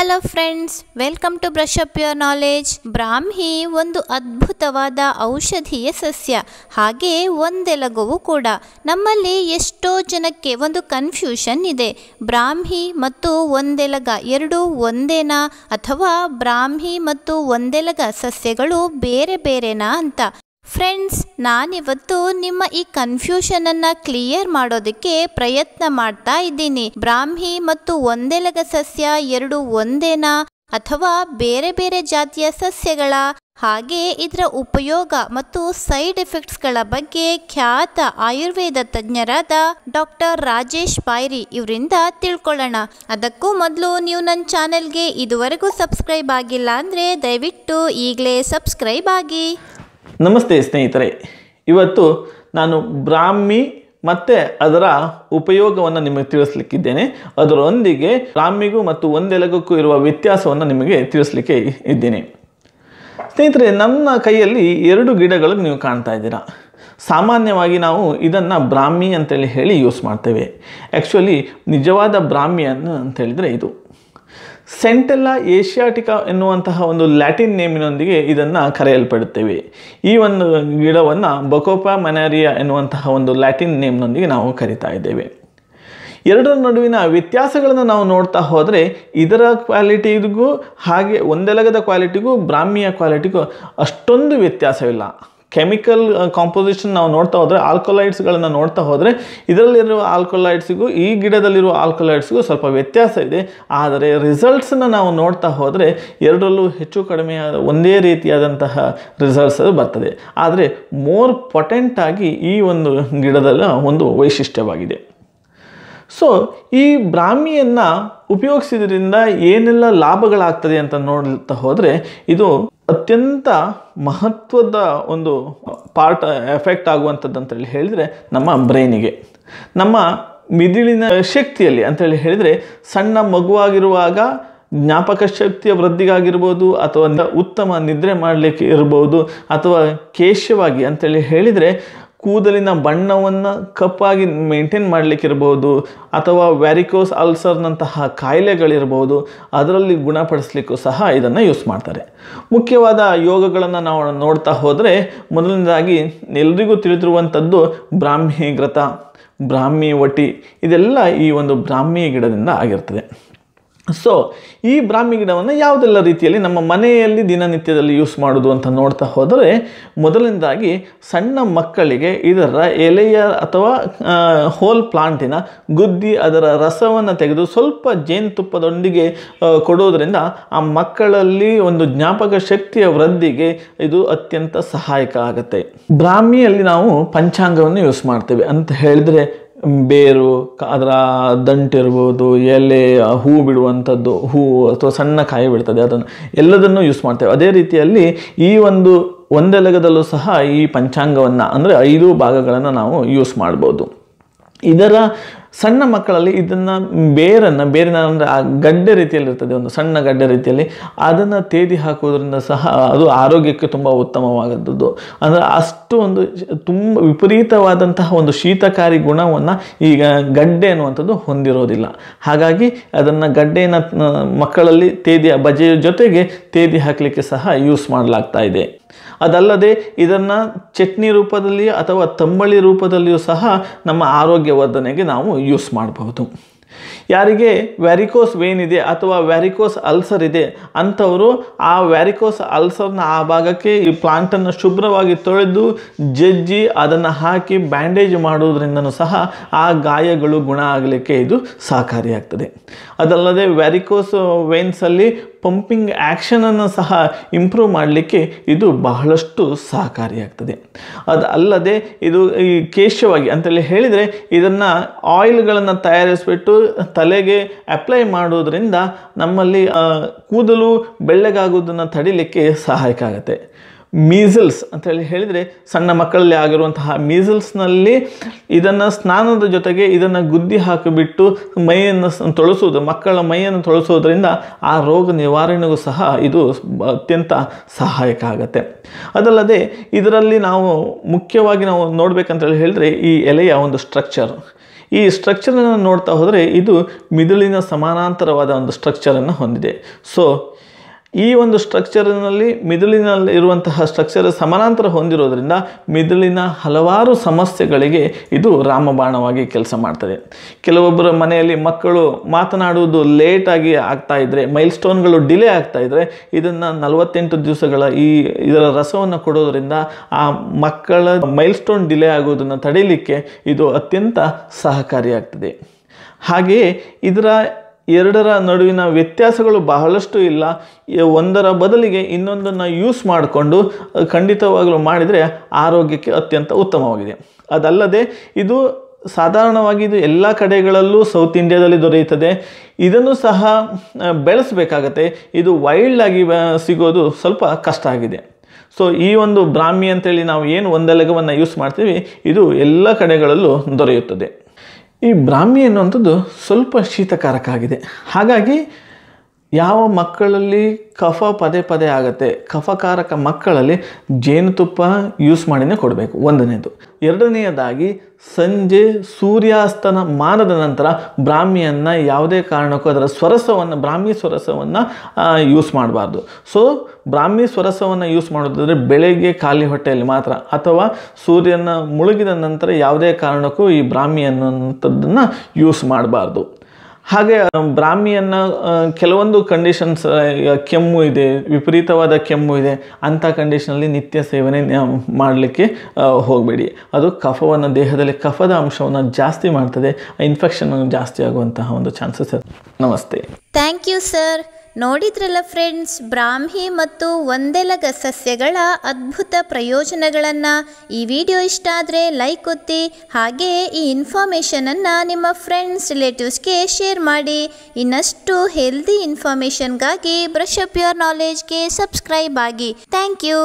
hello friends welcome to brush up your knowledge brahmi ಒಂದು ಅದ್ಭುತವಾದ ಔಷಧೀಯ ಸಸ್ಯ ಹಾಗೆ ಒಂದೆಲಗವು ಕೂಡ ನಮ್ಮಲ್ಲಿ ಎಷ್ಟೋ ಜನಕ್ಕೆ ಒಂದು ಕನ್ಫ್ಯೂಷನ್ ಇದೆ ಬ್ರಾಹ್ಮಿ ಮತ್ತು ಒಂದೆಲಗ ಎರಡೂ ಒಂದೇನಾ ಅಥವಾ ಬ್ರಾಹ್ಮಿ ಮತ್ತು ಒಂದೆಲಗ ಸಸ್ಯಗಳು ಬೇರೆ ಬೇರೆನಾ ಅಂತ ಫ್ರೆಂಡ್ಸ್ ನಾನಿವತ್ತು ನಿಮ್ಮ ಈ ಕನ್ಫ್ಯೂಷನನ್ನು ಕ್ಲಿಯರ್ ಮಾಡೋದಕ್ಕೆ ಪ್ರಯತ್ನ ಮಾಡ್ತಾ ಇದ್ದೀನಿ ಬ್ರಾಹ್ಮಿ ಮತ್ತು ಒಂದೆಲಗ ಸಸ್ಯ ಎರಡು ಒಂದೇನಾ ಅಥವಾ ಬೇರೆ ಬೇರೆ ಜಾತಿಯ ಸಸ್ಯಗಳ ಹಾಗೆ ಇದರ ಉಪಯೋಗ ಮತ್ತು ಸೈಡ್ ಎಫೆಕ್ಟ್ಸ್ಗಳ ಬಗ್ಗೆ ಖ್ಯಾತ ಆಯುರ್ವೇದ ತಜ್ಞರಾದ ಡಾಕ್ಟರ್ ರಾಜೇಶ್ ಪೈರಿ ಇವರಿಂದ ತಿಳ್ಕೊಳ್ಳೋಣ ಅದಕ್ಕೂ ಮೊದಲು ನೀವು ನನ್ನ ಚಾನೆಲ್ಗೆ ಇದುವರೆಗೂ ಸಬ್ಸ್ಕ್ರೈಬ್ ಆಗಿಲ್ಲ ಅಂದರೆ ದಯವಿಟ್ಟು ಈಗಲೇ ಸಬ್ಸ್ಕ್ರೈಬ್ ಆಗಿ ನಮಸ್ತೆ ಸ್ನೇಹಿತರೆ ಇವತ್ತು ನಾನು ಬ್ರಾಹ್ಮಿ ಮತ್ತು ಅದರ ಉಪಯೋಗವನ್ನು ನಿಮಗೆ ತಿಳಿಸ್ಲಿಕ್ಕಿದ್ದೇನೆ ಅದರೊಂದಿಗೆ ಬ್ರಾಹ್ಮಿಗೂ ಮತ್ತು ಒಂದೆಲಗಕ್ಕೂ ಇರುವ ವ್ಯತ್ಯಾಸವನ್ನು ನಿಮಗೆ ತಿಳಿಸ್ಲಿಕ್ಕೆ ಇದ್ದೇನೆ ಸ್ನೇಹಿತರೆ ನನ್ನ ಕೈಯಲ್ಲಿ ಎರಡು ಗಿಡಗಳು ನೀವು ಕಾಣ್ತಾ ಇದ್ದೀರಾ ಸಾಮಾನ್ಯವಾಗಿ ನಾವು ಇದನ್ನು ಬ್ರಾಹ್ಮಿ ಅಂತೇಳಿ ಹೇಳಿ ಯೂಸ್ ಮಾಡ್ತೇವೆ ಆ್ಯಕ್ಚುಲಿ ನಿಜವಾದ ಬ್ರಾಹ್ಮಿಯನ್ನು ಅಂತ ಹೇಳಿದರೆ ಇದು ಸೆಂಟೆಲ್ಲಾ ಏಷಿಯಾಟಿಕಾ ಎನ್ನುವಂತಹ ಒಂದು ಲ್ಯಾಟಿನ್ ನೇಮಿನೊಂದಿಗೆ ಇದನ್ನು ಕರೆಯಲ್ಪಡುತ್ತೇವೆ ಈ ಒಂದು ಗಿಡವನ್ನು ಬಕೋಪಾ ಮನಾರಿಯಾ ಎನ್ನುವಂತಹ ಒಂದು ಲ್ಯಾಟಿನ್ ನೇಮ್ನೊಂದಿಗೆ ನಾವು ಕರಿತಾ ಇದ್ದೇವೆ ಎರಡರ ನಡುವಿನ ವ್ಯತ್ಯಾಸಗಳನ್ನು ನಾವು ನೋಡ್ತಾ ಹೋದರೆ ಇದರ ಕ್ವಾಲಿಟಿಗೂ ಹಾಗೆ ಒಂದೆಲಗದ ಕ್ವಾಲಿಟಿಗೂ ಬ್ರಾಹ್ಮಿಯ ಕ್ವಾಲಿಟಿಗೂ ಅಷ್ಟೊಂದು ವ್ಯತ್ಯಾಸವಿಲ್ಲ ಕೆಮಿಕಲ್ ಕಾಂಪೋಸಿಷನ್ uh, ನಾವು ನೋಡ್ತಾ ಹೋದರೆ ಆಲ್ಕೊಲೈಡ್ಸ್ಗಳನ್ನು ನೋಡ್ತಾ ಹೋದರೆ ಇದರಲ್ಲಿರುವ ಆಲ್ಕೊಲೈಡ್ಸ್ಗೂ ಈ ಗಿಡದಲ್ಲಿರುವ ಆಲ್ಕೊಲೈಡ್ಸ್ಗೂ ಸ್ವಲ್ಪ ವ್ಯತ್ಯಾಸ ಇದೆ ಆದರೆ ರಿಸಲ್ಟ್ಸನ್ನು ನಾವು ನೋಡ್ತಾ ಹೋದರೆ ಎರಡರಲ್ಲೂ ಹೆಚ್ಚು ಕಡಿಮೆಯಾದ ಒಂದೇ ರೀತಿಯಾದಂತಹ ರಿಸಲ್ಟ್ಸ್ ಅದು ಬರ್ತದೆ ಆದರೆ ಮೋರ್ ಪೊಟೆಂಟಾಗಿ ಈ ಒಂದು ಗಿಡದ ಒಂದು ವೈಶಿಷ್ಟ್ಯವಾಗಿದೆ ಸೊ ಈ ಬ್ರಾಹ್ಮಿಯನ್ನು ಉಪಯೋಗಿಸಿದ್ರಿಂದ ಏನೆಲ್ಲ ಲಾಭಗಳಾಗ್ತದೆ ಅಂತ ನೋಡ್ತಾ ಹೋದರೆ ಇದು ಅತ್ಯಂತ ಮಹತ್ವದ ಒಂದು ಪಾರ್ಟ್ ಎಫೆಕ್ಟ್ ಆಗುವಂಥದ್ದು ಅಂತೇಳಿ ಹೇಳಿದರೆ ನಮ್ಮ ಬ್ರೈನಿಗೆ ನಮ್ಮ ಮಿದುಳಿನ ಶಕ್ತಿಯಲ್ಲಿ ಅಂತೇಳಿ ಹೇಳಿದರೆ ಸಣ್ಣ ಮಗುವಾಗಿರುವಾಗ ಜ್ಞಾಪಕ ಶಕ್ತಿಯ ವೃದ್ಧಿಗಾಗಿರ್ಬೋದು ಅಥವಾ ಉತ್ತಮ ನಿದ್ರೆ ಮಾಡಲಿಕ್ಕೆ ಇರ್ಬೋದು ಅಥವಾ ಕೇಶವಾಗಿ ಅಂತೇಳಿ ಹೇಳಿದರೆ ಕೂದಲಿನ ಬಣ್ಣವನ್ನು ಕಪ್ಪಾಗಿ ಮೇಂಟೈನ್ ಮಾಡಲಿಕ್ಕಿರ್ಬೋದು ಅಥವಾ ವ್ಯಾರಿಕೋಸ್ ಅಲ್ಸರ್ನಂತಹ ಕಾಯಿಲೆಗಳಿರ್ಬೋದು ಅದರಲ್ಲಿ ಗುಣಪಡಿಸ್ಲಿಕ್ಕೂ ಸಹ ಇದನ್ನು ಯೂಸ್ ಮಾಡ್ತಾರೆ ಮುಖ್ಯವಾದ ಯೋಗಗಳನ್ನು ನಾವು ನೋಡ್ತಾ ಹೋದರೆ ಮೊದಲನೇದಾಗಿ ಎಲ್ರಿಗೂ ತಿಳಿದಿರುವಂಥದ್ದು ಬ್ರಾಹ್ಮಿ ಗ್ರತ ಬ್ರಾಹ್ಮಿ ವಟಿ ಇದೆಲ್ಲ ಈ ಒಂದು ಬ್ರಾಹ್ಮಿ ಗಿಡದಿಂದ ಆಗಿರ್ತದೆ ಸೊ ಈ ಬ್ರಾಹ್ಮಿ ಗಿಡವನ್ನು ಯಾವುದೆಲ್ಲ ರೀತಿಯಲ್ಲಿ ನಮ್ಮ ಮನೆಯಲ್ಲಿ ದಿನನಿತ್ಯದಲ್ಲಿ ಯೂಸ್ ಮಾಡೋದು ಅಂತ ನೋಡ್ತಾ ಹೋದರೆ ಮೊದಲನೇದಾಗಿ ಸಣ್ಣ ಮಕ್ಕಳಿಗೆ ಇದರ ಎಲೆಯ ಅಥವಾ ಹೋಲ್ ಪ್ಲಾಂಟಿನ ಗುದ್ದಿ ಅದರ ರಸವನ್ನು ತೆಗೆದು ಸ್ವಲ್ಪ ಜೇನುತುಪ್ಪದೊಂದಿಗೆ ಕೊಡೋದರಿಂದ ಆ ಮಕ್ಕಳಲ್ಲಿ ಒಂದು ಜ್ಞಾಪಕ ಶಕ್ತಿಯ ವೃದ್ಧಿಗೆ ಇದು ಅತ್ಯಂತ ಸಹಾಯಕ ಆಗುತ್ತೆ ಬ್ರಾಹ್ಮಿಯಲ್ಲಿ ನಾವು ಪಂಚಾಂಗವನ್ನು ಯೂಸ್ ಮಾಡ್ತೇವೆ ಅಂತ ಹೇಳಿದರೆ ಬೇರು ಅದರ ದಂಟಿರ್ಬೋದು ಎಲೆ ಹೂ ಬಿಡುವಂಥದ್ದು ಹೂ ಅಥವಾ ಸಣ್ಣ ಕಾಯಿ ಬಿಡ್ತದೆ ಅದನ್ನು ಎಲ್ಲದನ್ನು ಯೂಸ್ ಮಾಡ್ತೇವೆ ಅದೇ ರೀತಿಯಲ್ಲಿ ಈ ಒಂದು ಒಂದೆಲಗದಲ್ಲೂ ಸಹ ಈ ಪಂಚಾಂಗವನ್ನು ಅಂದರೆ ಐದು ಭಾಗಗಳನ್ನು ನಾವು ಯೂಸ್ ಮಾಡ್ಬೋದು ಇದರ ಸಣ್ಣ ಮಕ್ಕಳಲ್ಲಿ ಇದನ್ನು ಬೇರನ್ನು ಬೇರಿನ ಅಂದರೆ ಆ ಗಡ್ಡೆ ರೀತಿಯಲ್ಲಿರ್ತದೆ ಒಂದು ಸಣ್ಣ ಗಡ್ಡೆ ರೀತಿಯಲ್ಲಿ ಅದನ್ನು ತೇದಿ ಹಾಕೋದ್ರಿಂದ ಸಹ ಅದು ಆರೋಗ್ಯಕ್ಕೆ ತುಂಬ ಉತ್ತಮವಾದದ್ದು ಅಂದರೆ ಅಷ್ಟು ಒಂದು ತುಂಬ ವಿಪರೀತವಾದಂತಹ ಒಂದು ಶೀತಕಾರಿ ಗುಣವನ್ನು ಈಗ ಗಡ್ಡೆ ಅನ್ನುವಂಥದ್ದು ಹೊಂದಿರೋದಿಲ್ಲ ಹಾಗಾಗಿ ಅದನ್ನು ಗಡ್ಡೆಯನ್ನು ಮಕ್ಕಳಲ್ಲಿ ತೇದಿ ಬಜೆಯ ಜೊತೆಗೆ ತೇದಿ ಹಾಕಲಿಕ್ಕೆ ಸಹ ಯೂಸ್ ಮಾಡಲಾಗ್ತಾ ಇದೆ ಅದಲ್ಲದೆ ಇದನ್ನು ಚಟ್ನಿ ರೂಪದಲ್ಲಿ ಅಥವಾ ತಂಬಳಿ ರೂಪದಲ್ಲಿಯೂ ಸಹ ನಮ್ಮ ಆರೋಗ್ಯವರ್ಧನೆಗೆ ನಾವು ಯೂಸ್ ಮಾಡಬಹುದು ಯಾರಿಗೆ ವ್ಯಾರಿಕೋಸ್ ವೇನ್ ಇದೆ ಅಥವಾ ವ್ಯಾರಿಕೋಸ್ ಅಲ್ಸರ್ ಇದೆ ಅಂಥವರು ಆ ವ್ಯಾರಿಕೋಸ್ ಅಲ್ಸರ್ನ ಆ ಭಾಗಕ್ಕೆ ಈ ಪ್ಲಾಂಟನ್ನು ಶುಭ್ರವಾಗಿ ತೊಳೆದು ಜಜ್ಜಿ ಅದನ್ನು ಹಾಕಿ ಬ್ಯಾಂಡೇಜ್ ಮಾಡೋದ್ರಿಂದನೂ ಸಹ ಆ ಗಾಯಗಳು ಗುಣ ಆಗಲಿಕ್ಕೆ ಇದು ಸಹಕಾರಿಯಾಗ್ತದೆ ಅದಲ್ಲದೆ ವ್ಯಾರಿಕೋಸ್ ವೇನ್ಸಲ್ಲಿ ಪಂಪಿಂಗ್ ಆ್ಯಕ್ಷನನ್ನು ಸಹ ಇಂಪ್ರೂವ್ ಮಾಡಲಿಕ್ಕೆ ಇದು ಬಹಳಷ್ಟು ಸಹಕಾರಿಯಾಗ್ತದೆ ಅದು ಅಲ್ಲದೆ ಇದು ಈ ಕೇಶವಾಗಿ ಅಂತೇಳಿ ಹೇಳಿದರೆ ಇದನ್ನು ಆಯಿಲ್ಗಳನ್ನು ತಯಾರಿಸಿಬಿಟ್ಟು ತಲೆಗೆ ಅಪ್ಲೈ ಮಾಡೋದ್ರಿಂದ ನಮ್ಮಲ್ಲಿ ಕೂದಲು ಬೆಳ್ಳಗಾಗೋದನ್ನು ತಡಿಲಿಕ್ಕೆ ಸಹಾಯಕ ಆಗುತ್ತೆ ಮೀಸಲ್ಸ್ ಅಂತೇಳಿ ಹೇಳಿದರೆ ಸಣ್ಣ ಮಕ್ಕಳಲ್ಲಿ ಆಗಿರುವಂತಹ ಮೀಸಲ್ಸ್ನಲ್ಲಿ ಇದನ್ನು ಸ್ನಾನದ ಜೊತೆಗೆ ಇದನ್ನು ಗುದ್ದಿ ಹಾಕಿಬಿಟ್ಟು ಮೈಯನ್ನು ತೊಳಸುವುದು ಮಕ್ಕಳ ಮೈಯನ್ನು ತೊಳಸೋದ್ರಿಂದ ಆ ರೋಗ ನಿವಾರಣೆಗೂ ಸಹ ಇದು ಅತ್ಯಂತ ಸಹಾಯಕ ಆಗುತ್ತೆ ಅದಲ್ಲದೆ ಇದರಲ್ಲಿ ನಾವು ಮುಖ್ಯವಾಗಿ ನಾವು ನೋಡಬೇಕಂತೇಳಿ ಹೇಳಿದ್ರೆ ಈ ಎಲೆಯ ಒಂದು ಸ್ಟ್ರಕ್ಚರ್ ಈ ಸ್ಟ್ರಕ್ಚರನ್ನು ನೋಡ್ತಾ ಹೋದರೆ ಇದು ಮಿದುಳಿನ ಸಮಾನಾಂತರವಾದ ಒಂದು ಸ್ಟ್ರಕ್ಚರನ್ನು ಹೊಂದಿದೆ ಸೊ ಈ ಒಂದು ಸ್ಟ್ರಕ್ಚರ್ನಲ್ಲಿ ಮಿದುಳಿನಲ್ಲಿ ಇರುವಂತಹ ಸ್ಟ್ರಕ್ಚರ್ ಸಮಾನಾಂತರ ಹೊಂದಿರೋದ್ರಿಂದ ಮಿದುಳಿನ ಹಲವಾರು ಸಮಸ್ಯೆಗಳಿಗೆ ಇದು ರಾಮಬಾಣವಾಗಿ ಕೆಲಸ ಮಾಡ್ತದೆ ಕೆಲವೊಬ್ಬರ ಮನೆಯಲ್ಲಿ ಮಕ್ಕಳು ಮಾತನಾಡುವುದು ಲೇಟಾಗಿ ಆಗ್ತಾ ಇದ್ದರೆ ಮೈಲ್ ಸ್ಟೋನ್ಗಳು ಡಿಲೇ ಆಗ್ತಾ ಇದ್ದರೆ ಇದನ್ನು ನಲವತ್ತೆಂಟು ದಿವಸಗಳ ಈ ಇದರ ರಸವನ್ನು ಕೊಡೋದರಿಂದ ಆ ಮಕ್ಕಳ ಮೈಲ್ ಸ್ಟೋನ್ ಡಿಲೇ ಆಗುವುದನ್ನು ತಡೆಯಲಿಕ್ಕೆ ಇದು ಅತ್ಯಂತ ಸಹಕಾರಿಯಾಗ್ತದೆ ಹಾಗೆಯೇ ಇದರ ಎರಡರ ನಡುವಿನ ವ್ಯತ್ಯಾಸಗಳು ಬಹಳಷ್ಟು ಇಲ್ಲ ಒಂದರ ಬದಲಿಗೆ ಇನ್ನೊಂದನ್ನು ಯೂಸ್ ಮಾಡಿಕೊಂಡು ಖಂಡಿತವಾಗಲು ಮಾಡಿದರೆ ಆರೋಗ್ಯಕ್ಕೆ ಅತ್ಯಂತ ಉತ್ತಮವಾಗಿದೆ ಅದಲ್ಲದೆ ಇದು ಸಾಧಾರಣವಾಗಿ ಇದು ಎಲ್ಲ ಕಡೆಗಳಲ್ಲೂ ಸೌತ್ ಇಂಡಿಯಾದಲ್ಲಿ ದೊರೆಯುತ್ತದೆ ಇದನ್ನು ಸಹ ಬೆಳೆಸಬೇಕಾಗತ್ತೆ ಇದು ವೈಲ್ಡ್ ಆಗಿ ಸಿಗೋದು ಸ್ವಲ್ಪ ಕಷ್ಟ ಆಗಿದೆ ಸೊ ಈ ಒಂದು ಬ್ರಾಹ್ಮಿ ಅಂತೇಳಿ ನಾವು ಏನು ಒಂದೆಲಗವನ್ನು ಯೂಸ್ ಮಾಡ್ತೀವಿ ಇದು ಎಲ್ಲ ಕಡೆಗಳಲ್ಲೂ ದೊರೆಯುತ್ತದೆ ಈ ಬ್ರಾಹ್ಮಿ ಅನ್ನುವಂಥದ್ದು ಸ್ವಲ್ಪ ಶೀತಕಾರಕ ಆಗಿದೆ ಹಾಗಾಗಿ ಯಾವ ಮಕ್ಕಳಲ್ಲಿ ಕಫ ಪದೇ ಪದೇ ಆಗುತ್ತೆ ಕಫಕಾರಕ ಮಕ್ಕಳಲ್ಲಿ ಜೇನುತುಪ್ಪ ಯೂಸ್ ಮಾಡಿನೇ ಕೊಡಬೇಕು ಒಂದನೇದು ಎರಡನೆಯದಾಗಿ ಸಂಜೆ ಸೂರ್ಯಾಸ್ತನ ಮಾನದ ನಂತರ ಬ್ರಾಹ್ಮಿಯನ್ನು ಯಾವುದೇ ಕಾರಣಕ್ಕೂ ಅದರ ಸ್ವರಸವನ್ನು ಬ್ರಾಹ್ಮಿ ಸ್ವರಸವನ್ನು ಯೂಸ್ ಮಾಡಬಾರ್ದು ಸೊ ಬ್ರಾಹ್ಮಿ ಸ್ವರಸವನ್ನು ಯೂಸ್ ಮಾಡೋದಾದರೆ ಬೆಳಗ್ಗೆ ಖಾಲಿ ಹೊಟ್ಟೆಯಲ್ಲಿ ಮಾತ್ರ ಅಥವಾ ಸೂರ್ಯನ ಮುಳುಗಿದ ನಂತರ ಯಾವುದೇ ಕಾರಣಕ್ಕೂ ಈ ಬ್ರಾಹ್ಮಿ ಅನ್ನೋಂಥದ್ದನ್ನು ಯೂಸ್ ಮಾಡಬಾರ್ದು ಹಾಗೆ ಬ್ರಾಹ್ಮಿಯನ್ನು ಕೆಲವೊಂದು ಕಂಡೀಷನ್ಸ್ ಕೆಮ್ಮು ಇದೆ ವಿಪರೀತವಾದ ಕೆಮ್ಮು ಇದೆ ಅಂಥ ಕಂಡೀಷನಲ್ಲಿ ನಿತ್ಯ ಸೇವನೆ ಮಾಡಲಿಕ್ಕೆ ಹೋಗಬೇಡಿ ಅದು ಕಫವನ್ನು ದೇಹದಲ್ಲಿ ಕಫದ ಅಂಶವನ್ನು ಜಾಸ್ತಿ ಮಾಡ್ತದೆ ಇನ್ಫೆಕ್ಷನ್ ಜಾಸ್ತಿ ಆಗುವಂತಹ ಒಂದು ಚಾನ್ಸಸ್ ನಮಸ್ತೆ ಥ್ಯಾಂಕ್ ಯು ಸರ್ ನೋಡಿದ್ರಲ್ಲ ಫ್ರೆಂಡ್ಸ್ ಬ್ರಾಹ್ಮಿ ಮತ್ತು ಒಂದೆಲಗ ಸಸ್ಯಗಳ ಅದ್ಭುತ ಪ್ರಯೋಜನಗಳನ್ನು ಈ ವಿಡಿಯೋ ಇಷ್ಟ ಆದರೆ ಲೈಕ್ ಒತ್ತಿ ಹಾಗೆಯೇ ಈ ಇನ್ಫಾರ್ಮೇಷನನ್ನು ನಿಮ್ಮ ಫ್ರೆಂಡ್ಸ್ ರಿಲೇಟಿವ್ಸ್ಗೆ ಶೇರ್ ಮಾಡಿ ಇನ್ನಷ್ಟು ಹೆಲ್ದಿ ಇನ್ಫಾರ್ಮೇಷನ್ಗಾಗಿ ಬ್ರಷ್ ಅಪ್ ಯುವರ್ ನಾಲೆಜ್ಗೆ ಸಬ್ಸ್ಕ್ರೈಬ್ ಆಗಿ ಥ್ಯಾಂಕ್ ಯು